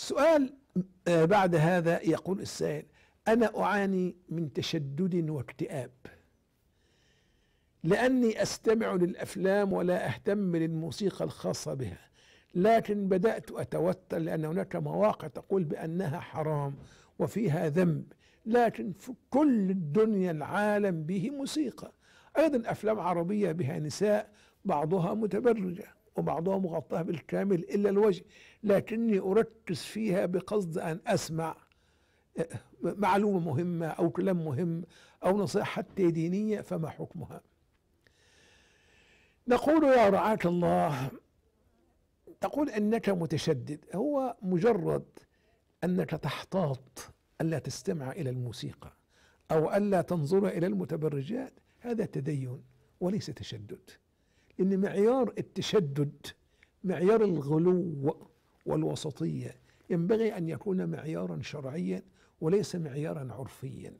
سؤال آه، بعد هذا يقول السائل انا اعاني من تشدد واكتئاب لاني استمع للافلام ولا اهتم للموسيقى الخاصه بها لكن بدات اتوتر لان هناك مواقع تقول بانها حرام وفيها ذنب لكن في كل الدنيا العالم به موسيقى ايضا افلام عربيه بها نساء بعضها متبرجه وبعضها مغطاها بالكامل إلا الوجه لكني أركز فيها بقصد أن أسمع آه، معلومة مهمة أو كلام مهم أو نصيحة حتى دينية فما حكمها نقول يا رعاك الله تقول أنك متشدد هو مجرد أنك تحتاط ألا تستمع إلى الموسيقى أو ألا تنظر إلى المتبرجات هذا تدين وليس تشدد ان معيار التشدد معيار الغلو والوسطيه ينبغي ان يكون معيارا شرعيا وليس معيارا عرفيا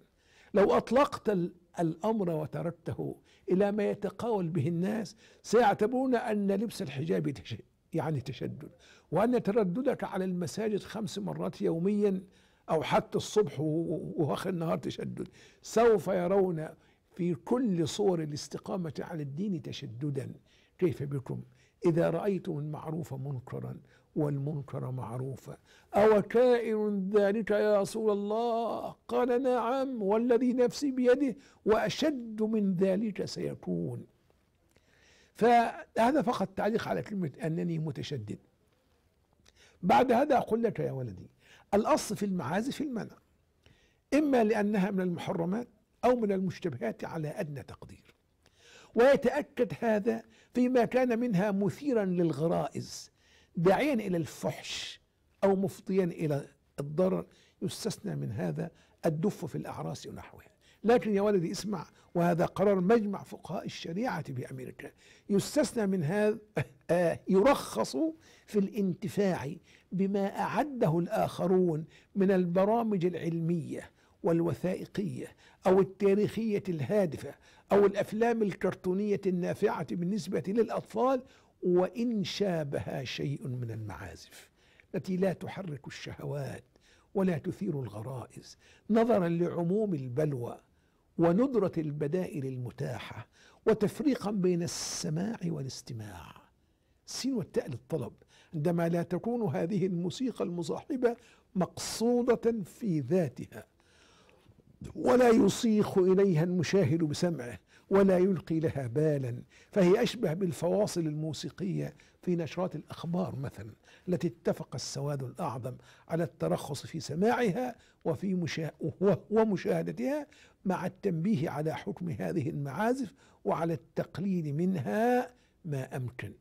لو اطلقت الامر وتركته الى ما يتقاول به الناس سيعتبرون ان لبس الحجاب يعني تشدد وان ترددك على المساجد خمس مرات يوميا او حتى الصبح واخر النهار تشدد سوف يرون في كل صور الاستقامة على الدين تشددا كيف بكم إذا رأيتم المعروف منكرا والمنكر معروفا أو كائن ذلك يا رسول الله قال نعم والذي نفسي بيده وأشد من ذلك سيكون فهذا فقط تعليق على كلمة أنني متشدد بعد هذا أقول لك يا ولدي الأصل في المعازف المنع إما لأنها من المحرمات أو من المشتبهات على أدنى تقدير ويتأكد هذا فيما كان منها مثيرا للغرائز داعيا إلى الفحش أو مفضيا إلى الضرر يستثنى من هذا الدف في الأعراس ونحوها لكن يا ولدي اسمع وهذا قرار مجمع فقهاء الشريعة بأمريكا يستثنى من هذا آه، يرخص في الانتفاع بما أعده الآخرون من البرامج العلمية والوثائقية أو التاريخية الهادفة أو الأفلام الكرتونية النافعة بالنسبة للأطفال وإن شابها شيء من المعازف التي لا تحرك الشهوات ولا تثير الغرائز نظرا لعموم البلوى وندرة البدائل المتاحة وتفريقا بين السماع والاستماع سين والتاء للطلب عندما لا تكون هذه الموسيقى المصاحبة مقصودة في ذاتها ولا يصيخ إليها المشاهد بسمعه ولا يلقي لها بالا فهي أشبه بالفواصل الموسيقية في نشرات الأخبار مثلا التي اتفق السواد الأعظم على الترخص في سماعها وفي ومشاهدتها مع التنبيه على حكم هذه المعازف وعلى التقليل منها ما أمكن